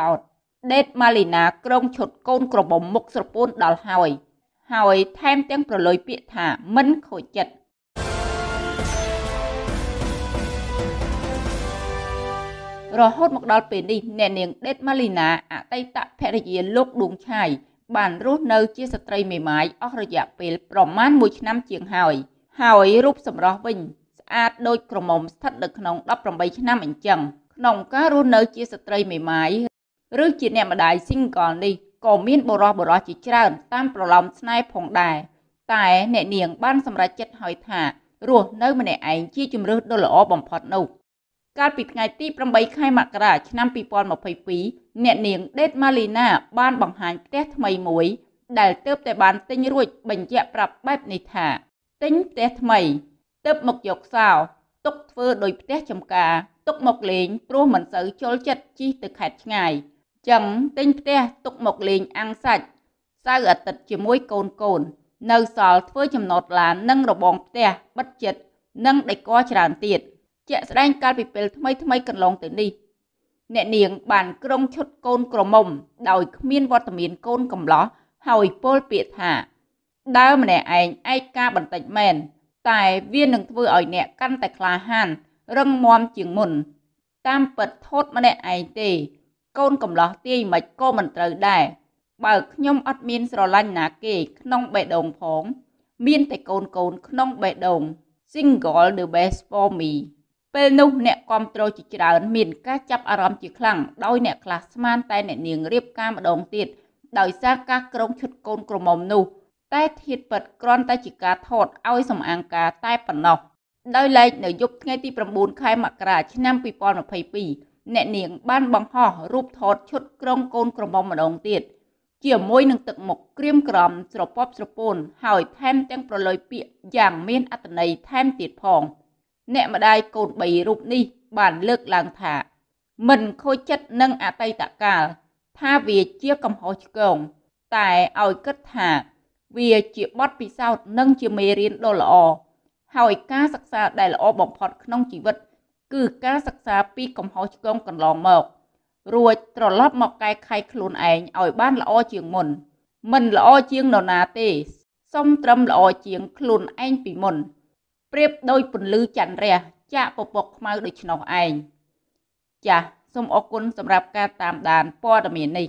ដោតដេតម៉ាលីណា ក្រុងឈុតកូនក្រមុំមុខស្រពូនដល់ហើយ ហើយថែមទាំង ប្រលុយពាក្យថាមិនខូចចិត្តរហូតមកដល់ពេលនេះអ្នកនាង ដេតម៉ាលីណាអតីតភរិយាលោកដួងឆាយបានរស់នៅជាស្ត្រីមេម៉ាយអស់រយៈពេលប្រមាណ1ឆ្នាំជាងហើយ ហើយរូបសម្រស់វិញ ស្អាតដូចក្រមុំស្ថិតនៅក្នុង18ឆ្នាំអញ្ចឹងក្នុងការរស់នៅជាស្ត្រីមេម៉ាយឬជាអ្នកម្ដាយ single នេះក៏មានបរោះបរោះជាច្រើន តាមប្រឡំស្នេហ៍ផងដែរតែអ្នកនាងបាន សម្រេចចិត្តហើយថារស់នៅម្នាក់ឯងជាជំរើសដ៏ល្អបំផុតនោះ កាលពីថ្ងៃទី8ខែមករាឆ្នាំ2022អ្នកនាងដេតម៉ាលីណាបានបង្ហាញផ្ទះថ្មីមួយ ដែលទើបតែបានទិញរួច បញ្ជាក់ប្រាប់បែបនេះថាទិញផ្ទះថ្មីទើបមកយកសោទុកធ្វើដោយផ្ទះចំការទុកមកលេងព្រោះមិនសូវចូលចិត្តជិះទៅខេត្តឆ្ងាយចឹងទិញផ្ទះទុកមកលេងអាំងសាច់សៅរ៍អាទិត្យជាមួយកូនកូន នៅសល់ធ្វើចំណតឡាននិងរបងផ្ទះ បិទចិត្តនិងដេកច្រើនទៀតជាក់ស្ដែងកាលពីពេលថ្មីថ្មីកន្លងទៅនេះអ្នកនាងបានក្រុងឈុតកូនក្រមុំដោយ គ្មានវត្តមានកូនកំឡោះហើយពោលពាក្យថា ដើម្នាក់ឯងឯកការបន្តិចមែនតែវានឹងធ្វើឲ្យអ្នកកាន់តែក្លាហាន រឹងមាំជាងមុន តាមពិតធូតម្នាក់ឯងទេកូនកំឡោះទាយមិនក៏មិនត្រូវដែរបើខ្ញុំ អត់មានស្រឡាញ់ណាគេ ក្នុងបេះដូងផង មាន តែកូនកូន ក្នុងបេះដូង Single the best for me ពេលនោះអ្នកគ្រប់គ្រងជាច្រើនមានការចាប់អារម្មណ៍ជាខ្លាំងដោយអ្នកខ្លះស្មាន តែអ្នកនាងរៀបការម្ដងទៀតដោយសារការក្រងឈុតកូនក្រមុំនោះតែធៀបពិតគ្រាន់តែជាការថតឲ្យសំអាងការ តែប៉ុណ្ណោះដោយឡែកនៅយប់ថ្ងៃទី9ខែមករា ឆ្នាំ2022អ្នកនាងបានបង្ហោះរូបថតឈុតក្រុងកូនក្រមុំម្ដងទៀតជាមួយនឹងទឹកមុខក្រៀមក្រំស្រពាប់ស្រពូនហើយថែមទាំងប្រឡយពាកយ៉ាងមានអត្ថន័យថែមទៀតផង អ្នកម្ដាយកូន3រូបនេះបានលើកឡើងថាមិនខូចចិត្តនឹងអតីតកាលថាវាជាកំហុសឆ្គងតែឲ្យគិតថា វាជាបទពិសោធន៍និងជាមេរៀនដ៏ល្អហើយការសិក្សាដែលល្អបំផុតក្នុងជីវិតគគឺការសិក្សាពីកំហុសឆ្គងកន្លងមករួចត្រឡប់មកកែខៃខ្លួនឯងឲ្យ បានល្អជាងមុន មិនល្អជាងនរណាទេសុំត្រឹមល្អជាង ខ្លួនឯងពីមុនប្រៀបដោយពន្លឺចន្ទរះចាក់ពពកខ្មៅដូច្នោះឯងចាសសូមអរគុណសម្រាប់ការតាមដានព័ត៌មាននេះ